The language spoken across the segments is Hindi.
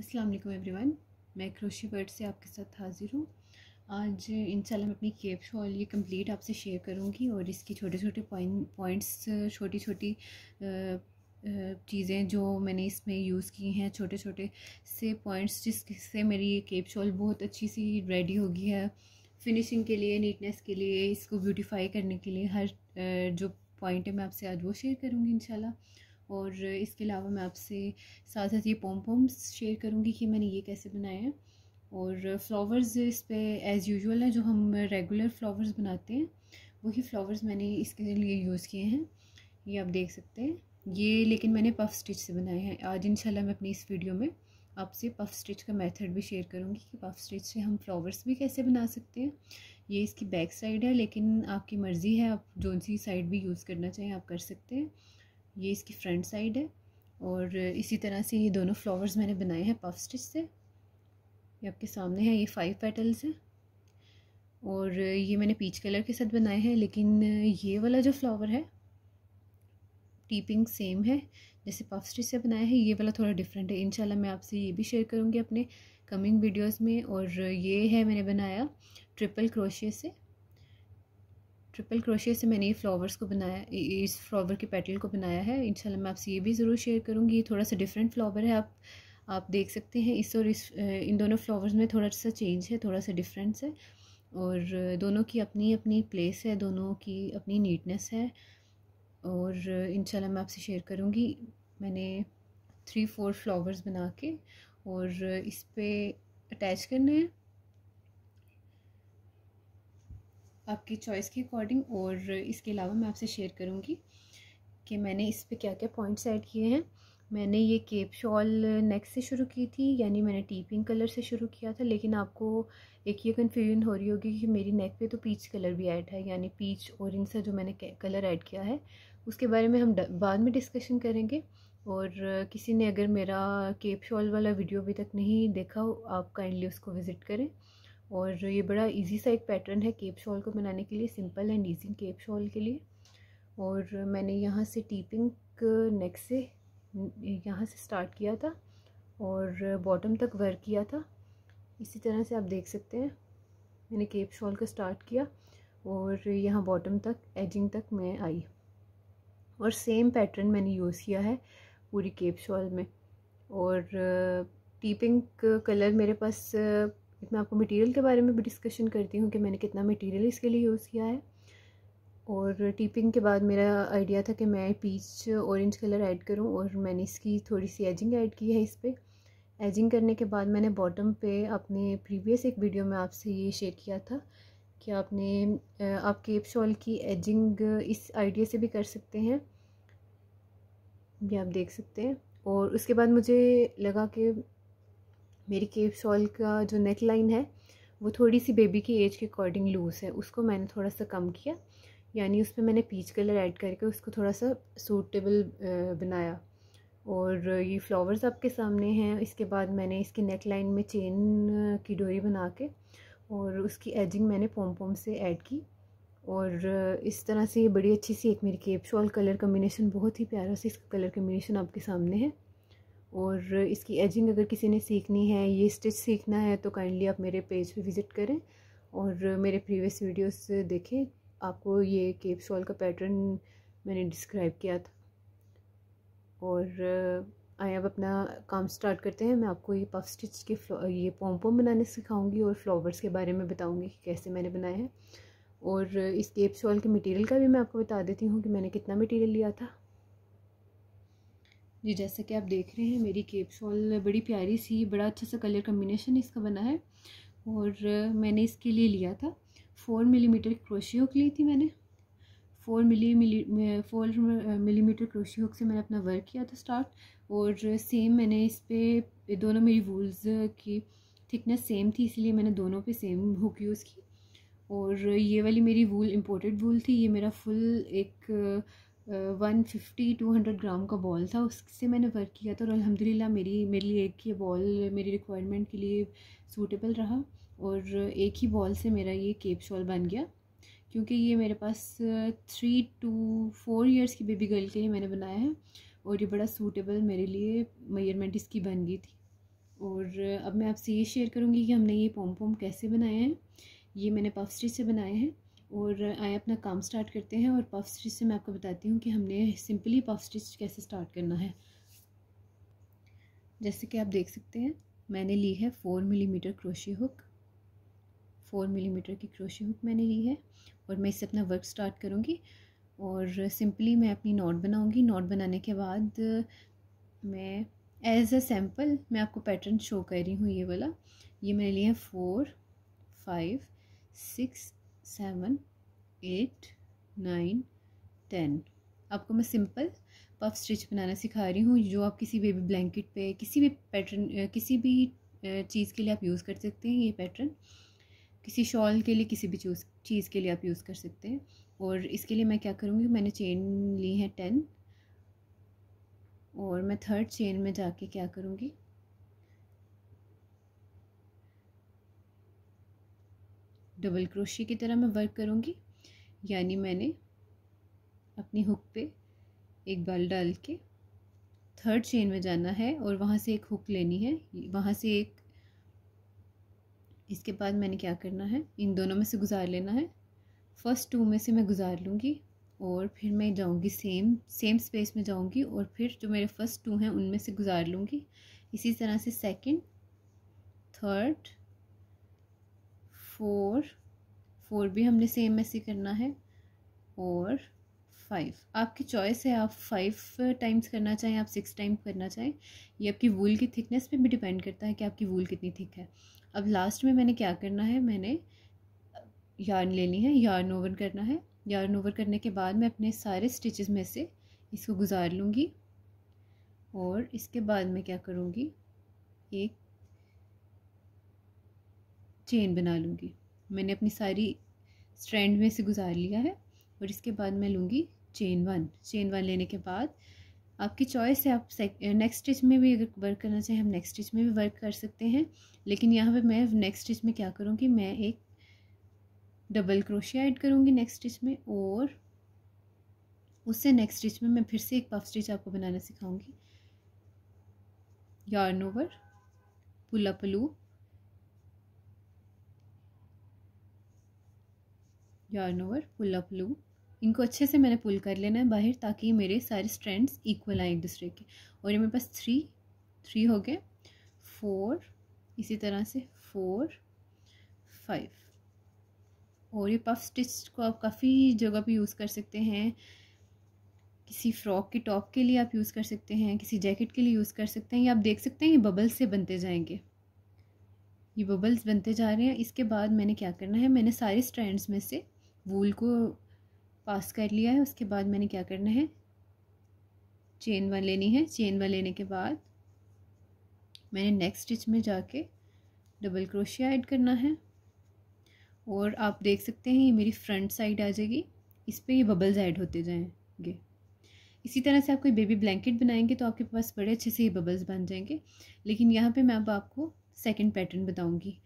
अस्सलाम वालेकुम एवरीवन मैं क्रोशी वर्ड से आपके साथ हाज़िर हूँ आज इंशाल्लाह मैं अपनी केप शॉल ये कंप्लीट आपसे शेयर करूँगी और इसकी छोटे छोटे पॉइंट पॉइंट्स छोटी छोटी चीज़ें जो मैंने इसमें यूज़ की हैं छोटे छोटे से पॉइंट्स जिससे मेरी ये केप शॉल बहुत अच्छी सी रेडी होगी है फिनिशिंग के लिए नीटनेस के लिए इसको ब्यूटीफाई करने के लिए हर जो पॉइंट है मैं आपसे आज वो शेयर करूँगी इंशाल्लाह और इसके अलावा मैं आपसे साथ साथ ये पोम पोम्स शेयर करूँगी कि मैंने ये कैसे बनाए हैं और फ्लावर्स इस पर एज़ यूजल है जो हम रेगुलर फ्लावर्स बनाते हैं वही फ्लावर्स मैंने इसके लिए यूज़ किए हैं ये आप देख सकते हैं ये लेकिन मैंने पफ स्टिच से बनाए हैं आज इंशाल्लाह मैं अपनी इस वीडियो में आपसे पफ स्टिच का मेथड भी शेयर करूँगी कि पफ स्टिच से हम फ्लावर्स भी कैसे बना सकते हैं ये इसकी बैक साइड है लेकिन आपकी मर्ज़ी है आप जौन सी साइड भी यूज़ करना चाहें आप कर सकते हैं ये इसकी फ्रंट साइड है और इसी तरह से ये दोनों फ्लावर्स मैंने बनाए हैं पफ स्टिच से ये आपके सामने है ये फाइव पेटल्स हैं और ये मैंने पीच कलर के साथ बनाए हैं लेकिन ये वाला जो फ्लावर है टीपिंग सेम है जैसे पफ स्टिच से बनाया है ये वाला थोड़ा डिफरेंट है इंशाल्लाह मैं आपसे ये भी शेयर करूँगी अपने कमिंग वीडियोज़ में और ये है मैंने बनाया ट्रिपल क्रोशे से ट्रिपल क्रोशिया से मैंने ये फ्लावर्स को बनाया इस फ्लावर के पेटल को बनाया है इंशाल्लाह मैं आपसे ये भी ज़रूर शेयर करूँगी थोड़ा सा डिफरेंट फ्लावर है आप आप देख सकते हैं इस और इस इन दोनों फ्लावर्स में थोड़ा सा चेंज है थोड़ा सा डिफरेंस है और दोनों की अपनी अपनी प्लेस है दोनों की अपनी नीटनेस है और इंशाल्लाह मैं आपसे शेयर करूँगी मैंने थ्री फोर फ्लावर्स बना के और इस पर अटैच करने हैं आपकी चॉइस के अकॉर्डिंग और इसके अलावा मैं आपसे शेयर करूँगी कि मैंने इस पर क्या क्या पॉइंट्स ऐड किए हैं मैंने ये केप शॉल नेक से शुरू की थी यानी मैंने टी पिंक कलर से शुरू किया था लेकिन आपको एक ये कन्फ्यूजन हो रही होगी कि मेरी नेक पे तो पीच कलर भी ऐड है यानी पीच ऑरेंज सा जो मैंने कलर ऐड किया है उसके बारे में हम बाद में डिस्कशन करेंगे और किसी ने अगर मेरा केप शॉल वाला वीडियो अभी तक नहीं देखा हो आप काइंडली उसको विज़िट करें और ये बड़ा इजी सा एक पैटर्न है केप शॉल को बनाने के लिए simple and easy cape shawl के लिए और मैंने यहाँ से टीपिंग नेक से यहाँ से स्टार्ट किया था और बॉटम तक वर्क किया था इसी तरह से आप देख सकते हैं मैंने केप शॉल का स्टार्ट किया और यहाँ बॉटम तक एजिंग तक मैं आई और सेम पैटर्न मैंने यूज़ किया है पूरी केप शॉल में और टीपिंग कलर मेरे पास मैं आपको मटेरियल के बारे में भी डिस्कशन करती हूँ कि मैंने कितना मटेरियल इसके लिए यूज़ किया है और टीपिंग के बाद मेरा आइडिया था कि मैं पीच ऑरेंज कलर ऐड करूँ और मैंने इसकी थोड़ी सी एजिंग ऐड की है इस पर एजिंग करने के बाद मैंने बॉटम पे अपने प्रीवियस एक वीडियो में आपसे ये शेयर किया था कि आपने आप केप शॉल की एजिंग इस आइडिया से भी कर सकते हैं ये आप देख सकते हैं और उसके बाद मुझे लगा कि मेरी केव शॉल का जो नेक लाइन है वो थोड़ी सी बेबी की एज के अकॉर्डिंग लूज़ है उसको मैंने थोड़ा सा कम किया यानी उसमें मैंने पीच कलर ऐड करके उसको थोड़ा सा सूटेबल बनाया और ये फ्लावर्स आपके सामने हैं इसके बाद मैंने इसकी नेक लाइन में चेन की डोरी बना के और उसकी एजिंग मैंने पोम पोम से ऐड की और इस तरह से ये बड़ी अच्छी सी एक मेरी केप शॉल कलर कम्बिनेशन बहुत ही प्यारा सा इसका कलर कम्बिनेशन आपके सामने है और इसकी एजिंग अगर किसी ने सीखनी है ये स्टिच सीखना है तो काइंडली आप मेरे पेज पे विज़िट करें और मेरे प्रीवियस वीडियोस देखें आपको ये केप शॉल का पैटर्न मैंने डिस्क्राइब किया था और आए अब अपना काम स्टार्ट करते हैं मैं आपको ये पफ स्टिच के ये पोम बनाने सिखाऊंगी और फ्लावर्स के बारे में बताऊंगी कि कैसे मैंने बनाए हैं और इस केप शॉल के मटेरियल का भी मैं आपको बता देती हूँ कि मैंने कितना मटेरियल लिया था जी जैसा कि आप देख रहे हैं मेरी केप शॉल बड़ी प्यारी सी बड़ा अच्छा सा कलर कम्बिनेशन इसका बना है और मैंने इसके लिए लिया था फ़ोर मिलीमीटर क्रोशी हुक ली थी मैंने four milli milli four millimetre crochet hook से मैंने अपना वर्क किया था स्टार्ट और सेम मैंने इस पर दोनों मेरी वूल्स की थिकनेस सेम थी इसलिए मैंने दोनों पे सेम हुक यूज़ की और ये वाली मेरी वूल इम्पोर्टेड वूल थी ये मेरा फुल एक one fifty two hundred gram का बॉल था उससे मैंने वर्क किया था और अलहमदिल्ला मेरी मेरे लिए एक ये बॉल मेरी रिक्वायरमेंट के लिए सूटेबल रहा और एक ही बॉल से मेरा ये केप शॉल बन गया क्योंकि ये मेरे पास थ्री टू फोर इयर्स की बेबी गर्ल के लिए मैंने बनाया है और ये बड़ा सूटेबल मेरे लिए मयरमेंट इसकी बन गई थी और अब मैं आपसे ये शेयर करूँगी कि हमने ये पोम पोम कैसे बनाए हैं ये मैंने पफ स्टिच से बनाए हैं और आए अपना काम स्टार्ट करते हैं और पफ स्टिच से मैं आपको बताती हूँ कि हमने सिंपली पफ स्टिच कैसे स्टार्ट करना है जैसे कि आप देख सकते हैं मैंने ली है four millimetre crochet hook four millimetre की क्रोशी हुक मैंने ली है और मैं इससे अपना वर्क स्टार्ट करूँगी और सिंपली मैं अपनी नोट बनाऊँगी नोट बनाने के बाद मैं एज अ सैम्पल मैं आपको पैटर्न शो कर रही हूँ ये वाला ये मैंने लिए हैं four five six seven eight nine ten आपको मैं सिंपल पफ स्टिच बनाना सिखा रही हूँ जो आप किसी बेबी ब्लैंकेट पे किसी भी पैटर्न किसी भी चीज़ के लिए आप यूज़ कर सकते हैं ये पैटर्न किसी शॉल के लिए किसी भी चूज चीज़ के लिए आप यूज़ कर सकते हैं और इसके लिए मैं क्या करूँगी मैंने चेन ली है टेन और मैं थर्ड चेन में जाके क्या करूँगी डबल क्रोशे की तरह मैं वर्क करूँगी यानी मैंने अपनी हुक पे एक बल डाल के थर्ड चेन में जाना है और वहाँ से एक हुक लेनी है वहाँ से एक इसके बाद मैंने क्या करना है इन दोनों में से गुजार लेना है फ़र्स्ट टू में से मैं गुजार लूँगी और फिर मैं जाऊँगी सेम सेम स्पेस में जाऊँगी और फिर जो मेरे फर्स्ट टू हैं उनमें से गुजार लूँगी इसी तरह से सेकंड थर्ड फोर फोर भी हमने सेम ऐसे करना है और फाइव आपकी चॉइस है आप फाइव टाइम्स करना चाहें आप सिक्स टाइम करना चाहें ये आपकी वूल की थिकनेस पे भी डिपेंड करता है कि आपकी वूल कितनी थिक है अब लास्ट में मैंने क्या करना है मैंने यार्न लेनी है यार्न ओवर करना है यार्न ओवर करने के बाद मैं अपने सारे स्टिचेस में से इसको गुजार लूँगी और इसके बाद मैं क्या करूँगी एक चेन बना लूँगी मैंने अपनी सारी स्ट्रैंड में से गुजार लिया है और इसके बाद मैं लूँगी चेन वन चेन वन लेने के बाद आपकी चॉइस है आप नेक्स्ट स्टिच में भी अगर वर्क करना चाहें हम नेक्स्ट स्टिच में भी वर्क कर सकते हैं लेकिन यहाँ पे मैं नेक्स्ट स्टिच में क्या करूँगी मैं एक डबल क्रोशिया ऐड करूँगी नेक्स्ट स्टिच में और उससे नेक्स्ट स्टिच में मैं फिर से एक पफ स्टिच आपको बनाना सिखाऊँगी yarn over pull up loop yarn over pull up लूँ इनको अच्छे से मैंने पुल कर लेना है बाहर ताकि मेरे सारे स्ट्रेंड्स इक्वल आए एक दूसरे के और ये मेरे पास थ्री थ्री हो गए फोर इसी तरह से फोर फाइव और ये पफ स्टिच को आप काफ़ी जगह पे यूज़ कर सकते हैं किसी फ्रॉक के टॉप के लिए आप यूज़ कर सकते हैं किसी जैकेट के लिए यूज़ कर सकते हैं ये आप देख सकते हैं ये बबल्स से बनते जाएंगे ये बबल्स बनते जा रहे हैं इसके बाद मैंने क्या करना है मैंने सारे स्ट्रैंड्स में से वूल को पास कर लिया है उसके बाद मैंने क्या करना है चेन वन लेनी है चेन वन लेने के बाद मैंने नेक्स्ट स्टिच में जाके डबल क्रोशिया ऐड करना है और आप देख सकते हैं ये मेरी फ्रंट साइड आ जाएगी इस पर ये बबल्स ऐड होते जाएंगे इसी तरह से आप कोई बेबी ब्लैंकेट बनाएंगे तो आपके पास बड़े अच्छे से ये बबल्स बन जाएंगे लेकिन यहाँ पे मैं अब आपको सेकंड पैटर्न बताऊँगी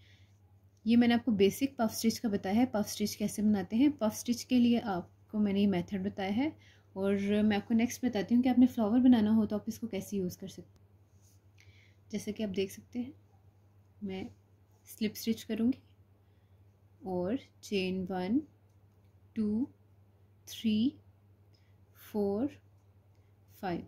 ये मैंने आपको बेसिक पफ स्टिच का बताया है पफ स्टिच कैसे बनाते हैं पफ स्टिच के लिए आपको मैंने ये मेथड बताया है और मैं आपको नेक्स्ट बताती हूँ कि आपने फ्लावर बनाना हो तो आप इसको कैसे यूज़ कर सकते जैसे कि आप देख सकते हैं मैं स्लिप स्टिच करूँगी और chain one two three four five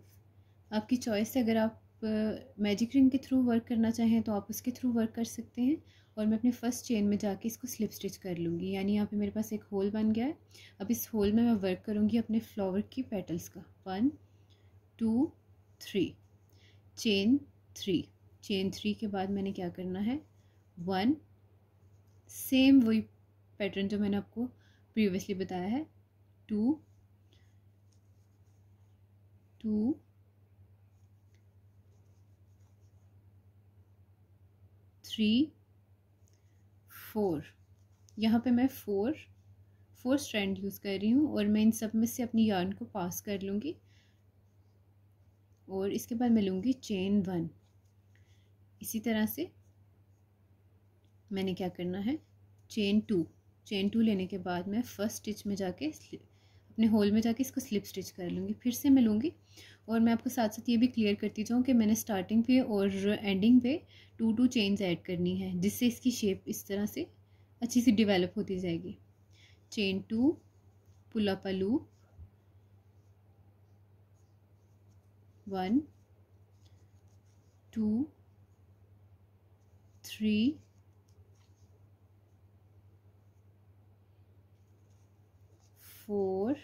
आपकी चॉइस है अगर आप मैजिक रिंग के थ्रू वर्क करना चाहें तो आप उसके थ्रू वर्क कर सकते हैं और मैं अपने फर्स्ट चेन में जाके इसको स्लिप स्टिच कर लूँगी यानी यहाँ पे मेरे पास एक होल बन गया है अब इस होल में मैं वर्क करूँगी अपने फ्लावर की पेटल्स का one two three chain three chain three के बाद मैंने क्या करना है वन सेम वही पैटर्न जो मैंने आपको प्रीवियसली बताया है टू टू थ्री फोर यहाँ पे मैं फोर फोर स्ट्रैंड यूज़ कर रही हूँ और मैं इन सब में से अपनी यार्न को पास कर लूँगी और इसके बाद मैं लूँगी चेन वन इसी तरह से मैंने क्या करना है चेन टू चेन टू लेने के बाद मैं फर्स्ट स्टिच में जाके अपने होल में जाके इसको स्लिप स्टिच कर लूँगी फिर से मैं लूँगी और मैं आपको साथ साथ ये भी क्लियर करती जाऊँ कि मैंने स्टार्टिंग पे और एंडिंग पे टू टू चेन्स ऐड करनी है जिससे इसकी शेप इस तरह से अच्छी सी डिवेलप होती जाएगी चेन टू पुला पलू वन टू थ्री फोर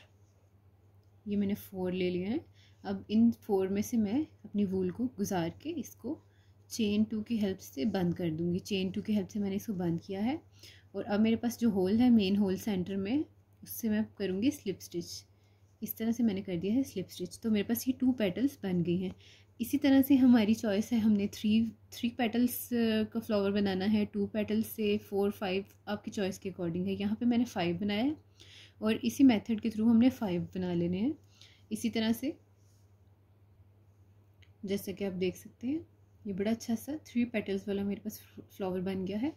ये मैंने फोर ले लिए हैं अब इन फोर में से मैं अपनी वूल को गुजार के इसको चेन टू की हेल्प से बंद कर दूँगी चेन टू की हेल्प से मैंने इसको बंद किया है और अब मेरे पास जो होल है मेन होल सेंटर में उससे मैं करूँगी स्लिप स्टिच इस तरह से मैंने कर दिया है स्लिप स्टिच तो मेरे पास ये टू पेटल्स बन गई हैं इसी तरह से हमारी चॉइस है हमने थ्री थ्री पेटल्स का फ्लावर बनाना है टू पेटल्स से फोर फाइव आपकी चॉइस के अकॉर्डिंग है यहाँ पे मैंने फाइव बनाया है और इसी मेथड के थ्रू हमने फाइव बना लेने हैं इसी तरह से जैसा कि आप देख सकते हैं ये बड़ा अच्छा सा थ्री पेटल्स वाला मेरे पास फ्लावर बन गया है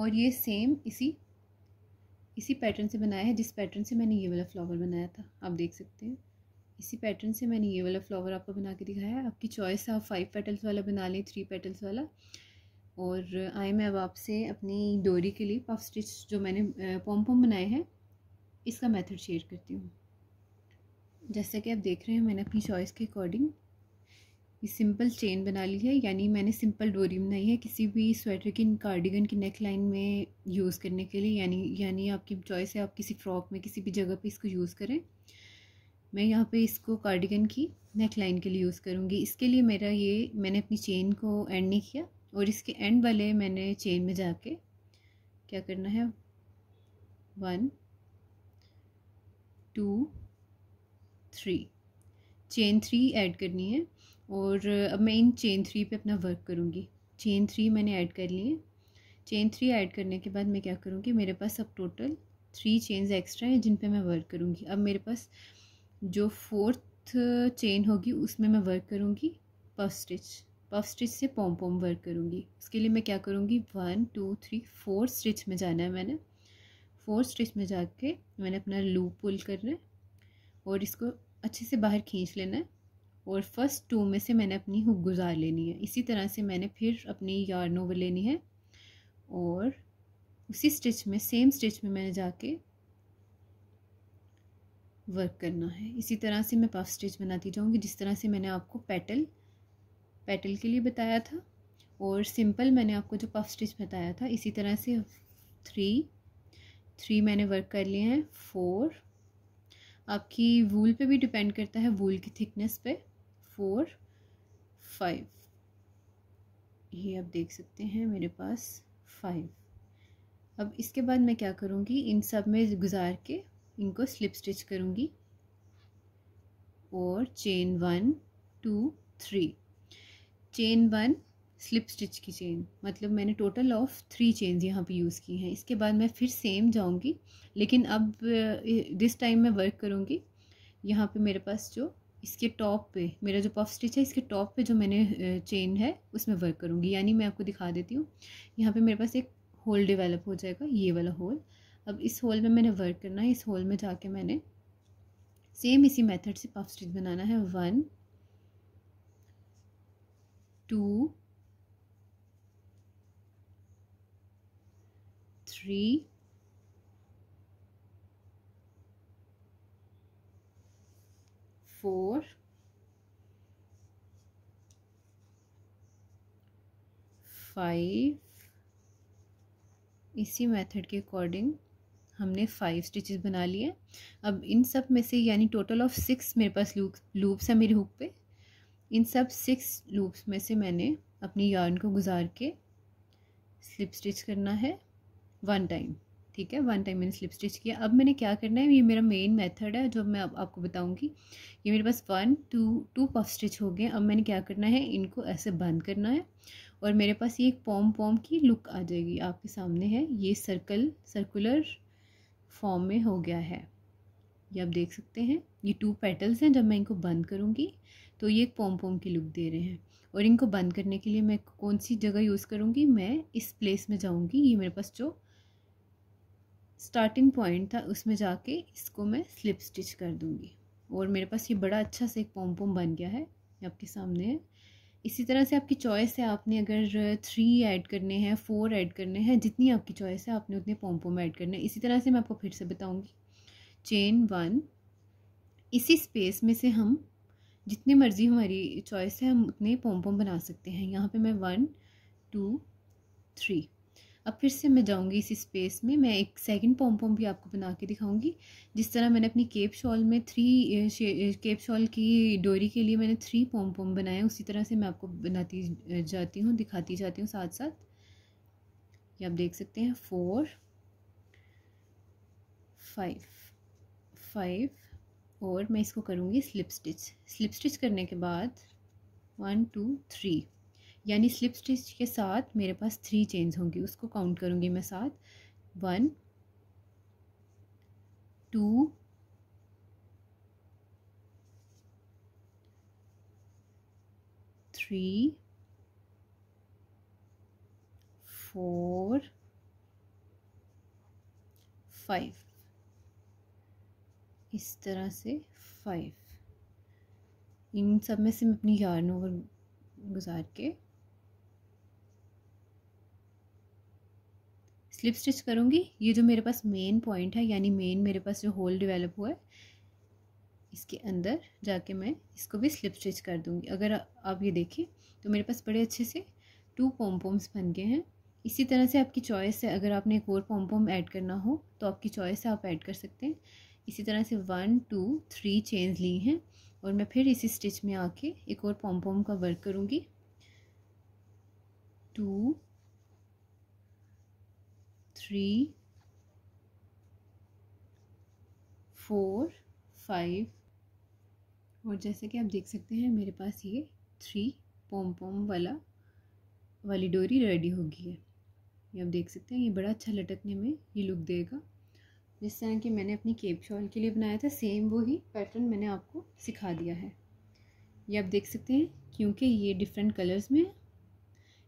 और ये सेम इसी इसी पैटर्न से बनाया है जिस पैटर्न से मैंने ये वाला फ्लावर बनाया था आप देख सकते हैं इसी पैटर्न से मैंने ये वाला फ्लावर आपको बना के दिखाया है आपकी चॉइस है आप फाइव पेटल्स वाला बना लें थ्री पेटल्स वाला और आए मैं अब आपसे अपनी डोरी के लिए पफ स्टिच जो मैंने पॉम पॉम बनाए हैं इसका मेथड शेयर करती हूँ जैसा कि आप देख रहे हैं मैंने अपनी चॉइस के अकॉर्डिंग ये सिंपल चेन बना ली है यानी मैंने सिंपल डोरी बनाई है किसी भी स्वेटर की कार्डिगन की नेक लाइन में यूज़ करने के लिए यानी यानी आपकी चॉइस है आप किसी फ्रॉक में किसी भी जगह पे इसको यूज़ करें मैं यहाँ पे इसको कार्डिगन की नेक लाइन के लिए यूज़ करूँगी इसके लिए मेरा ये मैंने अपनी चेन को एंड नहीं किया और इसके एंड वाले मैंने चेन में जाके क्या करना है one two three chain three add करनी है और अब मैं इन चेन थ्री पे अपना वर्क करूँगी चेन थ्री मैंने ऐड कर लिए चेन थ्री ऐड करने के बाद मैं क्या करूँगी मेरे पास अब टोटल थ्री चेन्स एक्स्ट्रा हैं जिन पे मैं वर्क करूँगी अब मेरे पास जो फोर्थ चेन होगी उसमें मैं वर्क करूँगी पफ स्टिच पफ स्टिच से पोम पॉम वर्क करूँगी उसके लिए मैं क्या करूँगी one two three four stitch में जाना है मैंने फोर स्टिच में जाके मैंने अपना लूप पुल करना है और इसको अच्छे से बाहर खींच लेना है और फर्स्ट टू में से मैंने अपनी हुक गुजार लेनी है इसी तरह से मैंने फिर अपनी यार्न ओवर लेनी है और उसी स्टिच में सेम स्टिच में मैंने जाके वर्क करना है इसी तरह से मैं पफ स्टिच बनाती जाऊँगी जिस तरह से मैंने आपको पेटल पेटल के लिए बताया था और सिंपल मैंने आपको जो पफ स्टिच बताया था इसी तरह से थ्री थ्री मैंने वर्क कर लिए हैं फोर आपकी वूल पे भी डिपेंड करता है वूल की थिकनेस पे फोर फाइव ये आप देख सकते हैं मेरे पास फाइव अब इसके बाद मैं क्या करूँगी इन सब में गुजार के इनको स्लिप स्टिच करूँगी और chain one two three chain one slip stitch की चेन मतलब मैंने टोटल ऑफ थ्री चेन यहाँ पे यूज़ की हैं इसके बाद मैं फिर सेम जाऊँगी लेकिन अब दिस टाइम मैं वर्क करूँगी यहाँ पे मेरे पास जो इसके टॉप पे मेरा जो पफ स्टिच है इसके टॉप पे जो मैंने चेन है उसमें वर्क करूँगी यानी मैं आपको दिखा देती हूँ यहाँ पे मेरे पास एक होल डेवलप हो जाएगा ये वाला होल अब इस होल में मैंने वर्क करना है इस होल में जाके मैंने सेम इसी मेथड से पफ स्टिच बनाना है one two three four, five इसी मेथड के अकॉर्डिंग हमने फाइव स्टिचेस बना लिए अब इन सब में से यानी टोटल ऑफ सिक्स मेरे पास लूप लूप्स है मेरी हुक पे इन सब सिक्स लूप्स में से मैंने अपनी यार्न को गुजार के स्लिप स्टिच करना है वन टाइम ठीक है वन टाइम मैंने स्लिप स्टिच किया अब मैंने क्या करना है ये मेरा मेन मेथड है जो मैं अब आपको बताऊंगी ये मेरे पास one two two puff stitch हो गए अब मैंने क्या करना है इनको ऐसे बंद करना है और मेरे पास ये एक पॉम पॉम की लुक आ जाएगी आपके सामने है ये सर्कल सर्कुलर फॉर्म में हो गया है ये आप देख सकते हैं ये टू पेटल्स हैं जब मैं इनको बंद करूँगी तो ये एक पॉम पॉम की लुक दे रहे हैं और इनको बंद करने के लिए मैं कौन सी जगह यूज़ करूँगी मैं इस प्लेस में जाऊँगी ये मेरे पास जो स्टार्टिंग पॉइंट था उसमें जाके इसको मैं स्लिप स्टिच कर दूँगी और मेरे पास ये बड़ा अच्छा सा एक पोम बन गया है आपके सामने है इसी तरह से आपकी चॉइस है आपने अगर थ्री ऐड करने हैं फोर ऐड करने हैं जितनी आपकी चॉइस है आपने उतने पोम ऐड करने हैं इसी तरह से मैं आपको फिर से बताऊँगी चेन वन इसी स्पेस में से हम जितनी मर्ज़ी हमारी चॉइस है हम उतने पोम बना सकते हैं यहाँ पर मैं वन टू थ्री अब फिर से मैं जाऊँगी इसी स्पेस में मैं एक सेकंड पोम पॉम भी आपको बना के दिखाऊँगी जिस तरह मैंने अपनी केप शॉल में थ्री केप शॉल की डोरी के लिए मैंने थ्री पोम पोम बनाए उसी तरह से मैं आपको बनाती जाती हूँ दिखाती जाती हूँ साथ साथ ये आप देख सकते हैं फोर फाइव फाइव और मैं इसको करूँगी स्लिप स्टिच स्लिप स्टिच करने के बाद वन टू थ्री यानी स्लिप स्टिच के साथ मेरे पास थ्री चेन्स होंगी उसको काउंट करूँगी मैं साथ one two three four five इस तरह से फाइव इन सब में से मैं अपनी यार्न ओवर गुजार के स्लिप स्टिच करूँगी ये जो मेरे पास मेन पॉइंट है यानी मेन मेरे पास जो होल डिवेलप हुआ है इसके अंदर जाके मैं इसको भी स्लिप स्टिच कर दूँगी अगर आप ये देखें तो मेरे पास बड़े अच्छे से टू पॉम्पोम्स बन गए हैं इसी तरह से आपकी चॉइस है अगर आपने एक और पॉम्पोम ऐड करना हो तो आपकी चॉइस है आप ऐड कर सकते हैं इसी तरह से वन टू थ्री चेन्स ली हैं और मैं फिर इसी स्टिच में आके एक और पॉम्पोम का वर्क करूँगी टू थ्री फोर फाइव और जैसे कि आप देख सकते हैं मेरे पास ये थ्री पोम पोम वाला वाली डोरी रेडी हो गई है ये आप देख सकते हैं ये बड़ा अच्छा लटकने में ये लुक देगा जिस तरह की मैंने अपनी केप शॉल के लिए बनाया था सेम वो ही पैटर्न मैंने आपको सिखा दिया है ये आप देख सकते हैं क्योंकि ये डिफरेंट कलर्स में है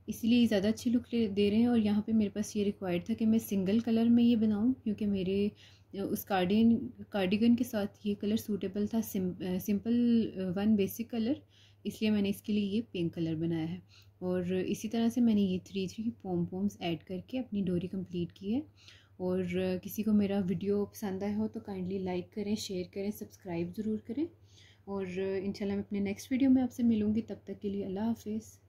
इसलिए ज़्यादा अच्छी लुक दे रहे हैं और यहाँ पे मेरे पास ये रिक्वायर्ड था कि मैं सिंगल कलर में ये बनाऊँ क्योंकि मेरे उस कार्डिन कार्डिगन के साथ ये कलर सूटेबल था sim, simple one basic colour इसलिए मैंने इसके लिए ये पिंक कलर बनाया है और इसी तरह से मैंने ये three three pom poms add करके अपनी डोरी कंप्लीट की है और किसी को मेरा वीडियो पसंद आया हो तो काइंडली लाइक करें शेयर करें सब्सक्राइब ज़रूर करें और इंशाल्लाह मैं अपने नेक्स्ट वीडियो में आपसे मिलूँगी तब तक के लिए अल्लाह हाफिज़